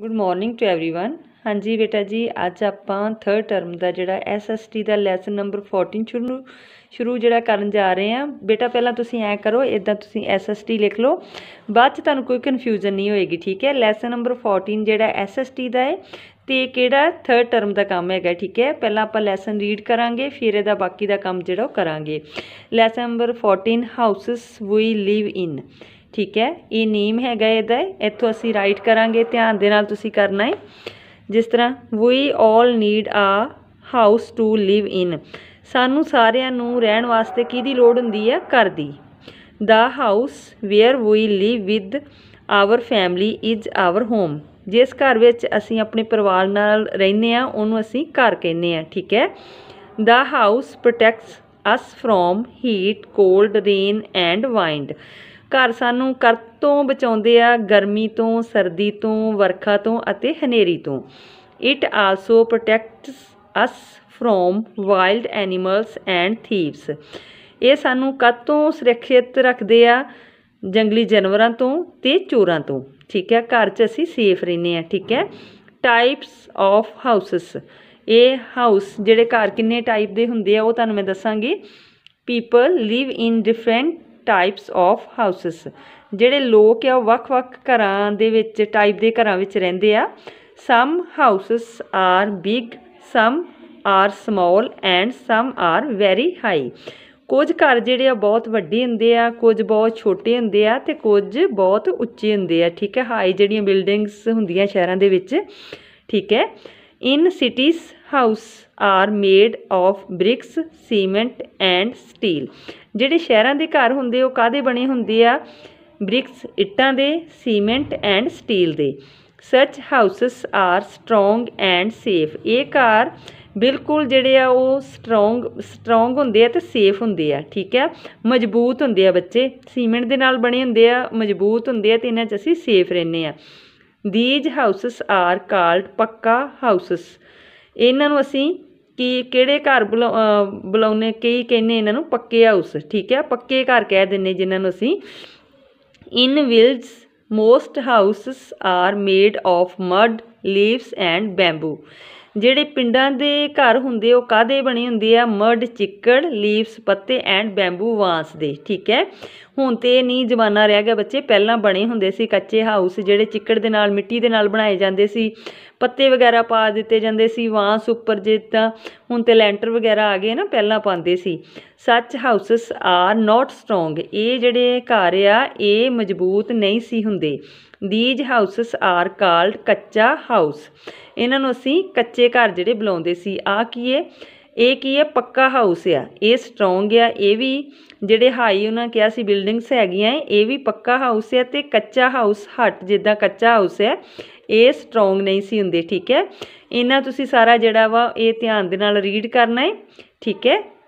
good morning to everyone ਹਾਂਜੀ ਬੇਟਾ ਜੀ ਅੱਜ ਆਪਾਂ ਥਰਡ ਟਰਮ ਦਾ ਜਿਹੜਾ ਐਸਐਸਟੀ ਦਾ ਲੈਸਨ ਨੰਬਰ 14 ਸ਼ੁਰੂ ਸ਼ੁਰੂ ਜਿਹੜਾ ਕਰਨ ਜਾ ਰਹੇ ਆ ਬੇਟਾ ਪਹਿਲਾਂ ਤੁਸੀਂ ਐ ਕਰੋ ਇਦਾਂ ਤੁਸੀਂ ਐਸਐਸਟੀ ਲਿਖ ਲਓ ਬਾਅਦ ਚ ਤੁਹਾਨੂੰ ਕੋਈ ਕਨਫਿਊਜ਼ਨ ਨਹੀਂ ਹੋਏਗੀ ਠੀਕ ਹੈ ਲੈਸਨ ਨੰਬਰ 14 ਜਿਹੜਾ ਐਸਐਸਟੀ ਦਾ ਹੈ ਤੇ ਕਿਹੜਾ ਥਰਡ ਟਰਮ ਦਾ ਕੰਮ ਹੈਗਾ ਠੀਕ ਹੈ ਪਹਿਲਾਂ ਆਪਾਂ ਲੈਸਨ ਰੀਡ ਕਰਾਂਗੇ ਫਿਰ ਇਹਦਾ ਬਾਕੀ ਦਾ ਕੰਮ ਜਿਹੜਾ ਉਹ ਕਰਾਂਗੇ lesson number 14 houses we live in ਠੀਕ ਹੈ ਇਹ ਨੀਮ ਹੈਗਾ ਇਹਦਾ ਇੱਥੋਂ ਅਸੀਂ ਰਾਈਟ ਕਰਾਂਗੇ ਧਿਆਨ ਦੇ ਨਾਲ ਤੁਸੀਂ ਕਰਨਾ ਹੈ ਜਿਸ ਤਰ੍ਹਾਂ we all need a house to live in ਸਾਨੂੰ ਸਾਰਿਆਂ ਨੂੰ ਰਹਿਣ ਵਾਸਤੇ ਕਿਹਦੀ ਲੋੜ ਹੁੰਦੀ ਹੈ ਘਰ ਦੀ the house where we live with our family is our home ਜਿਸ ਘਰ ਵਿੱਚ ਅਸੀਂ ਆਪਣੇ ਪਰਿਵਾਰ ਨਾਲ ਰਹਿੰਦੇ ਆ ਉਹਨੂੰ ਅਸੀਂ ਘਰ ਕਹਿੰਦੇ ਆ ਠੀਕ ਹੈ the house protects us from heat cold rain and wind ਘਰ ਸਾਨੂੰ ਕਰ ਤੋਂ ਬਚਾਉਂਦੇ ਆ ਗਰਮੀ ਤੋਂ ਸਰਦੀ ਤੋਂ ਵਰਖਾ ਤੋਂ ਅਤੇ ਹਨੇਰੀ ਤੋਂ it also protects us from wild animals and thieves ਇਹ ਸਾਨੂੰ ਕਦ ਤੋਂ ਸੁਰੱਖਿਅਤ ਰੱਖਦੇ ਆ ਜੰਗਲੀ ਜਾਨਵਰਾਂ ਤੋਂ ਤੇ ਚੋਰਾਂ ਤੋਂ ਠੀਕ ਹੈ ਘਰ 'ਚ ਅਸੀਂ ਸੇਫ ਰਹਿੰਦੇ ਆ ਠੀਕ ਹੈ ਟਾਈਪਸ ਆਫ ਹਾਊਸਸ ਇਹ ਹਾਊਸ ਜਿਹੜੇ ਘਰ ਕਿੰਨੇ ਟਾਈਪ ਦੇ ਹੁੰਦੇ ਆ ਉਹ ਤੁਹਾਨੂੰ ਮੈਂ ਦੱਸਾਂਗੀ people live in different types of houses ਜਿਹੜੇ ਲੋਕ ਆ ਉਹ ਵੱਖ-ਵੱਖ ਘਰਾਂ ਦੇ ਵਿੱਚ ਟਾਈਪ ਦੇ ਘਰਾਂ ਵਿੱਚ ਰਹਿੰਦੇ ਆ some houses are big some are small and some are very high ਕੁਝ ਘਰ ਜਿਹੜੇ ਆ ਬਹੁਤ ਵੱਡੇ ਹੁੰਦੇ ਆ ਕੁਝ ਬਹੁਤ ਛੋਟੇ ਹੁੰਦੇ ਆ ਤੇ ਕੁਝ ਬਹੁਤ ਉੱਚੇ ਹੁੰਦੇ ਆ ਠੀਕ ਹੈ ਹਾਈ ਜਿਹੜੀਆਂ ਬਿਲਡਿੰਗਸ ਹੁੰਦੀਆਂ ਸ਼ਹਿਰਾਂ ਦੇ ਵਿੱਚ ਠੀਕ ਹੈ in cities house are made of bricks cement and steel ਜਿਹੜੇ ਸ਼ਹਿਰਾਂ ਦੇ ਘਰ ਹੁੰਦੇ ਉਹ ਕਾਦੇ ਬਣੇ ਹੁੰਦੇ ਆ ਬ੍ਰਿਕਸ ਇੱਟਾਂ ਦੇ ਸੀਮੈਂਟ ਐਂਡ ਸਟੀਲ ਦੇ such houses are strong and safe ਇਹ ਘਰ ਬਿਲਕੁਲ ਜਿਹੜੇ ਆ ਉਹ ਸਟਰੋਂਗ ਸਟਰੋਂਗ ਹੁੰਦੇ ਆ ਤੇ ਸੇਫ ਹੁੰਦੇ ਆ ਠੀਕ ਆ ਮਜ਼ਬੂਤ ਹੁੰਦੇ ਆ ਬੱਚੇ ਸੀਮੈਂਟ ਦੇ ਨਾਲ ਬਣੇ ਹੁੰਦੇ ਆ ਮਜ਼ਬੂਤ ਹੁੰਦੇ ਆ ਤੇ ਇਹਨਾਂ 'ਚ ਅਸੀਂ ਸੇਫ ਰਹਿੰਦੇ ਆ these houses are called pucca houses ਇਹਨਾਂ ਨੂੰ ਅਸੀਂ ਕਿ ਕਿਹੜੇ ਘਰ ਬੁਲਾਉਨੇ ਕਈ ਕਹਿੰਨੇ ਇਹਨਾਂ ਨੂੰ ਪੱਕੇ ਹਾਊਸ ਠੀਕ ਹੈ ਪੱਕੇ ਘਰ ਕਹਿ ਦਿੰਨੇ ਜਿਨ੍ਹਾਂ ਨੂੰ ਅਸੀਂ in villages most houses are made of mud leaves and bamboo ਜਿਹੜੇ ਪਿੰਡਾਂ ਦੇ ਘਰ ਹੁੰਦੇ ਉਹ ਕਾਦੇ ਬਣੇ ਹੁੰਦੇ ਆ ਮੱਡ ਚਿੱਕੜ ਲੀਵਸ ਪੱਤੇ ਐਂਡ ਬੈਂਬੂ ਵਾਂਸ ਦੇ ਠੀਕ ਹੈ ਹੁਣ ਤੇ ਨਹੀਂ ਜ਼ਮਾਨਾ ਰਹਿ ਗਿਆ ਬੱਚੇ ਪਹਿਲਾਂ ਬਣੇ ਹੁੰਦੇ ਸੀ ਕੱਚੇ ਹਾਊਸ ਜਿਹੜੇ ਚਿੱਕੜ ਦੇ ਨਾਲ ਮਿੱਟੀ ਦੇ ਨਾਲ ਬਣਾਏ ਜਾਂਦੇ ਸੀ ਪੱਤੇ ਵਗੈਰਾ ਪਾ ਦਿੱਤੇ ਜਾਂਦੇ ਸੀ ਵਾਂਸ ਉੱਪਰ ਜੇ ਤਾਂ ਹੁਣ ਤੇ ਲੈਂਟਰ ਵਗੈਰਾ ਆ ਗਏ ਨਾ ਪਹਿਲਾਂ ਪਾਉਂਦੇ ਸੀ ਸੱਚ ਹਾਊਸਸ ਆਰ ਨਾਟ ਸਟਰੋਂਗ ਇਹ ਜਿਹੜੇ ਘਰ ਆ ਇਹ ਮਜ਼ਬੂਤ ਨਹੀਂ ਸੀ ਹੁੰਦੇ these houses are called kutcha house ਇਹਨਾਂ ਨੂੰ ਅਸੀਂ ਕੱਚੇ ਘਰ ਜਿਹੜੇ ਬੁਲਾਉਂਦੇ ਸੀ ਆ ਕੀ ਹੈ ਇਹ ਕੀ ਹੈ ਪੱਕਾ ਹਾਊਸ ਆ ਇਹ ਸਟਰੋਂਗ ਆ ਇਹ ਵੀ ਜਿਹੜੇ ਹਾਈ ਉਹਨਾਂ ਕਿਹਾ ਸੀ ਬਿਲਡਿੰਗਸ ਹੈਗੀਆਂ ਇਹ ਵੀ ਪੱਕਾ ਹਾਊਸ ਆ ਤੇ ਕੱਚਾ ਹਾਊਸ ਹੱਟ ਜਿੱਦਾਂ ਕੱਚਾ ਹਾਊਸ ਹੈ ਇਹ ਸਟਰੋਂਗ ਨਹੀਂ ਸੀ ਹੁੰਦੇ ਠੀਕ ਹੈ ਇਹਨਾਂ ਤੁਸੀਂ ਸਾਰਾ ਜਿਹੜਾ ਵਾ ਇਹ ਧਿਆਨ ਦੇ ਨਾਲ ਰੀਡ ਕਰਨਾ ਹੈ ਠੀਕ ਹੈ